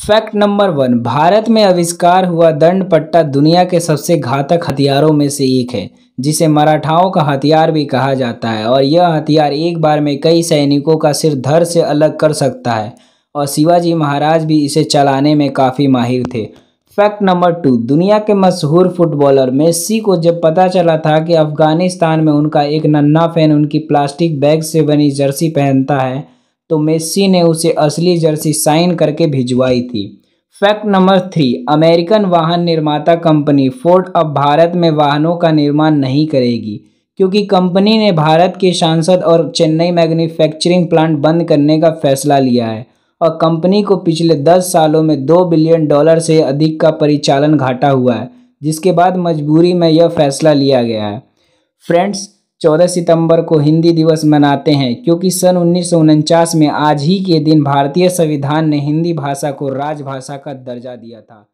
fact number one Bharat में आविष्कार हुआ दंड पट्टा दुनिया के सबसे घातक हथियारों में से एक है जिसे मराठाओं का हथियार भी कहा जाता है और यह हथियार एक बार में कई सैनिकों का सिर धर से अलग कर सकता है और शिवाजी महाराज भी इसे चलाने में काफ़ी माहिर थे फैक्ट नंबर टू दुनिया के मशहूर फुटबॉलर मेसी को जब पता चला था कि अफगानिस्तान में उनका एक नन्ना फैन उनकी प्लास्टिक बैग से बनी जर्सी पहनता है तो मेस्सी ने उसे असली जर्सी साइन करके भिजवाई थी फैक्ट नंबर थ्री अमेरिकन वाहन निर्माता कंपनी फोर्ड अब भारत में वाहनों का निर्माण नहीं करेगी क्योंकि कंपनी ने भारत के सांसद और चेन्नई मैग्न्युफैक्चरिंग प्लांट बंद करने का फैसला लिया है और कंपनी को पिछले दस सालों में दो बिलियन डॉलर से अधिक का परिचालन घाटा हुआ है जिसके बाद मजबूरी में यह फैसला लिया गया है फ्रेंड्स चौदह सितंबर को हिंदी दिवस मनाते हैं क्योंकि सन उन्नीस में आज ही के दिन भारतीय संविधान ने हिंदी भाषा को राजभाषा का दर्जा दिया था